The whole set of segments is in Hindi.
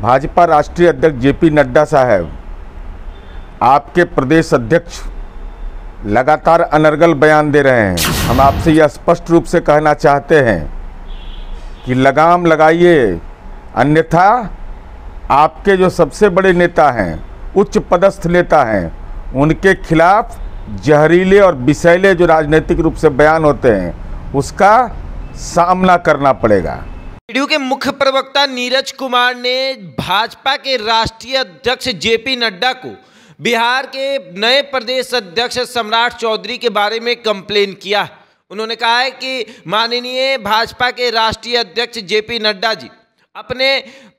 भाजपा राष्ट्रीय अध्यक्ष जेपी नड्डा साहब आपके प्रदेश अध्यक्ष लगातार अनर्गल बयान दे रहे हैं हम आपसे यह स्पष्ट रूप से कहना चाहते हैं कि लगाम लगाइए अन्यथा आपके जो सबसे बड़े नेता हैं उच्च पदस्थ नेता हैं उनके खिलाफ जहरीले और विषैले जो राजनीतिक रूप से बयान होते हैं उसका सामना करना पड़ेगा जेडीयू के मुख्य प्रवक्ता नीरज कुमार ने भाजपा के राष्ट्रीय अध्यक्ष जेपी नड्डा को बिहार के नए प्रदेश अध्यक्ष सम्राट चौधरी के बारे में कंप्लेन किया उन्होंने कहा है कि माननीय भाजपा के राष्ट्रीय अध्यक्ष जेपी नड्डा जी अपने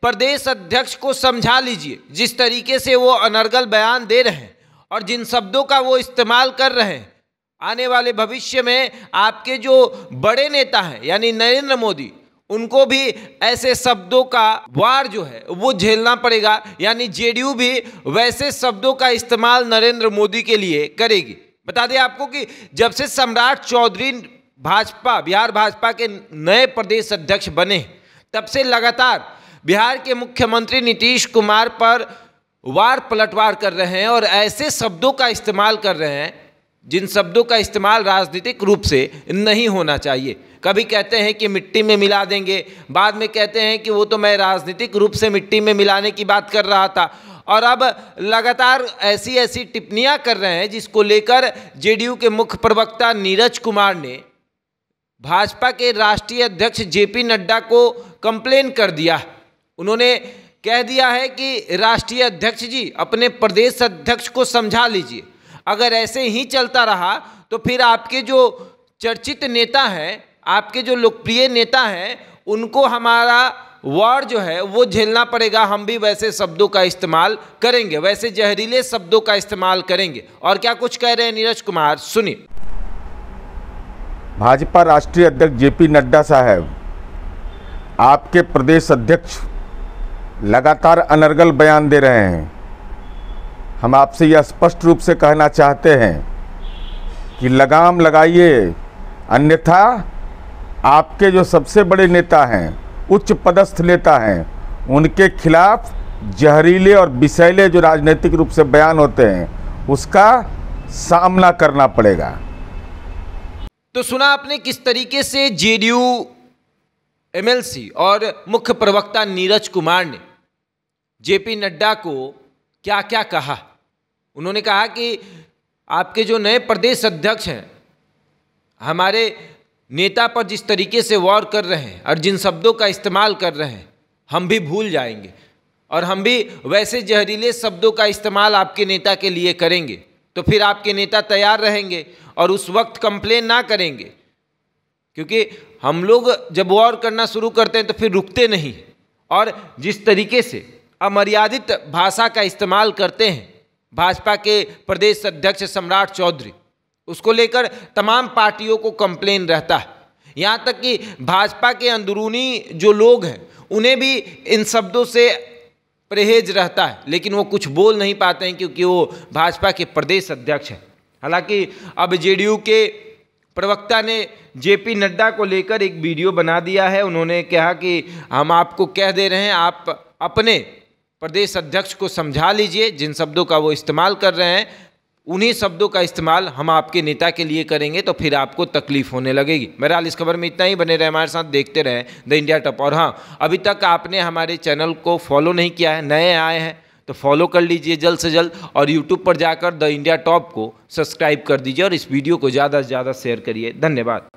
प्रदेश अध्यक्ष को समझा लीजिए जिस तरीके से वो अनर्गल बयान दे रहे हैं और जिन शब्दों का वो इस्तेमाल कर रहे हैं आने वाले भविष्य में आपके जो बड़े नेता हैं यानी नरेंद्र मोदी उनको भी ऐसे शब्दों का वार जो है वो झेलना पड़ेगा यानी जेडीयू भी वैसे शब्दों का इस्तेमाल नरेंद्र मोदी के लिए करेगी बता दें आपको कि जब से सम्राट चौधरी भाजपा बिहार भाजपा के नए प्रदेश अध्यक्ष बने तब से लगातार बिहार के मुख्यमंत्री नीतीश कुमार पर वार पलटवार कर रहे हैं और ऐसे शब्दों का इस्तेमाल कर रहे हैं जिन शब्दों का इस्तेमाल राजनीतिक रूप से नहीं होना चाहिए कभी कहते हैं कि मिट्टी में मिला देंगे बाद में कहते हैं कि वो तो मैं राजनीतिक रूप से मिट्टी में मिलाने की बात कर रहा था और अब लगातार ऐसी ऐसी टिप्पणियां कर रहे हैं जिसको लेकर जेडीयू के मुख्य प्रवक्ता नीरज कुमार ने भाजपा के राष्ट्रीय अध्यक्ष जेपी नड्डा को कंप्लेन कर दिया उन्होंने कह दिया है कि राष्ट्रीय अध्यक्ष जी अपने प्रदेश अध्यक्ष को समझा लीजिए अगर ऐसे ही चलता रहा तो फिर आपके जो चर्चित नेता हैं आपके जो लोकप्रिय नेता हैं उनको हमारा वार जो है वो झेलना पड़ेगा हम भी वैसे शब्दों का इस्तेमाल करेंगे वैसे जहरीले शब्दों का इस्तेमाल करेंगे और क्या कुछ कह रहे हैं नीरज कुमार सुनिए भाजपा राष्ट्रीय अध्यक्ष जेपी नड्डा साहब आपके प्रदेश अध्यक्ष लगातार अनर्गल बयान दे रहे हैं हम आपसे यह स्पष्ट रूप से कहना चाहते हैं कि लगाम लगाइए अन्यथा आपके जो सबसे बड़े नेता हैं उच्च पदस्थ नेता हैं उनके खिलाफ जहरीले और विषैले जो राजनीतिक रूप से बयान होते हैं उसका सामना करना पड़ेगा तो सुना आपने किस तरीके से जेडीयू एमएलसी और मुख्य प्रवक्ता नीरज कुमार ने जेपी नड्डा को क्या क्या कहा उन्होंने कहा कि आपके जो नए प्रदेश अध्यक्ष हैं हमारे नेता पर जिस तरीके से वॉर कर रहे हैं और जिन शब्दों का इस्तेमाल कर रहे हैं हम भी भूल जाएंगे और हम भी वैसे जहरीले शब्दों का इस्तेमाल आपके नेता के लिए करेंगे तो फिर आपके नेता तैयार रहेंगे और उस वक्त कंप्लेन ना करेंगे क्योंकि हम लोग जब वॉर करना शुरू करते हैं तो फिर रुकते नहीं और जिस तरीके से अमर्यादित भाषा का इस्तेमाल करते हैं भाजपा के प्रदेश अध्यक्ष सम्राट चौधरी उसको लेकर तमाम पार्टियों को कंप्लेन रहता है यहाँ तक कि भाजपा के अंदरूनी जो लोग हैं उन्हें भी इन शब्दों से परहेज रहता है लेकिन वो कुछ बोल नहीं पाते हैं क्योंकि वो भाजपा के प्रदेश अध्यक्ष हैं हालांकि अब जेडीयू के प्रवक्ता ने जेपी नड्डा को लेकर एक वीडियो बना दिया है उन्होंने कहा कि हम आपको कह दे रहे हैं आप अपने प्रदेश अध्यक्ष को समझा लीजिए जिन शब्दों का वो इस्तेमाल कर रहे हैं उन्हीं शब्दों का इस्तेमाल हम आपके नेता के लिए करेंगे तो फिर आपको तकलीफ होने लगेगी बहरहाल इस खबर में इतना ही बने रहे हमारे साथ देखते रहें द इंडिया टॉप और हाँ अभी तक आपने हमारे चैनल को फॉलो नहीं किया है नए आए हैं तो फॉलो कर लीजिए जल्द से जल्द और यूट्यूब पर जाकर द इंडिया टॉप को सब्सक्राइब कर दीजिए और इस वीडियो को ज़्यादा से ज़्यादा शेयर करिए धन्यवाद